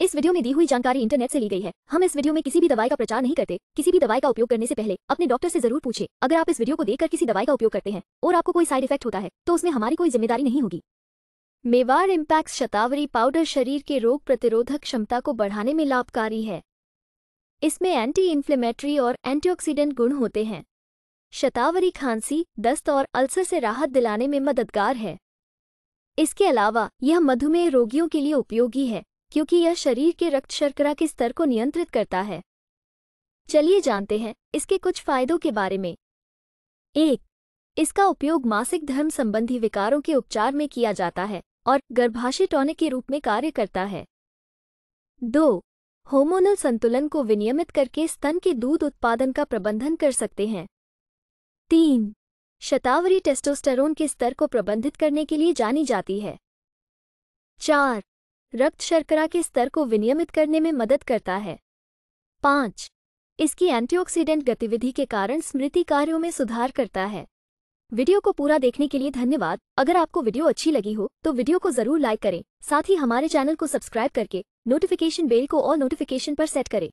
इस वीडियो में दी हुई जानकारी इंटरनेट से ली गई है हम इस वीडियो में किसी भी दवाई का प्रचार नहीं करते किसी भी दवाई का उपयोग करने से पहले अपने डॉक्टर से जरूर पूछे अगर आप इस वीडियो को देखकर किसी दवाई का उपयोग करते हैं और आपको कोई साइड इफेक्ट होता है तो उसमें हमारी कोई जिम्मेदारी नहीं होगी मेवाड़ इम्पैक्ट शतावरी पाउडर शरीर के रोग प्रतिरोधक क्षमता को बढ़ाने में लाभकारी है इसमें एंटी इन्फ्लेमेटरी और एंटीऑक्सीडेंट गुण होते हैं शतावरी खांसी दस्त और अल्सर से राहत दिलाने में मददगार है इसके अलावा यह मधुमेह रोगियों के लिए उपयोगी है क्योंकि यह शरीर के रक्त शर्करा के स्तर को नियंत्रित करता है चलिए जानते हैं इसके कुछ फायदों के बारे में एक इसका उपयोग मासिक धर्म संबंधी विकारों के उपचार में किया जाता है और गर्भाशय टॉनिक के रूप में कार्य करता है दो होमोनल संतुलन को विनियमित करके स्तन के दूध उत्पादन का प्रबंधन कर सकते हैं तीन शतावरी टेस्टोस्टेरोन के स्तर को प्रबंधित करने के लिए जानी जाती है चार रक्त शर्करा के स्तर को विनियमित करने में मदद करता है पाँच इसकी एंटीऑक्सीडेंट गतिविधि के कारण स्मृति कार्यों में सुधार करता है वीडियो को पूरा देखने के लिए धन्यवाद अगर आपको वीडियो अच्छी लगी हो तो वीडियो को जरूर लाइक करें साथ ही हमारे चैनल को सब्सक्राइब करके नोटिफिकेशन बेल को ऑल नोटिफिकेशन पर सेट करें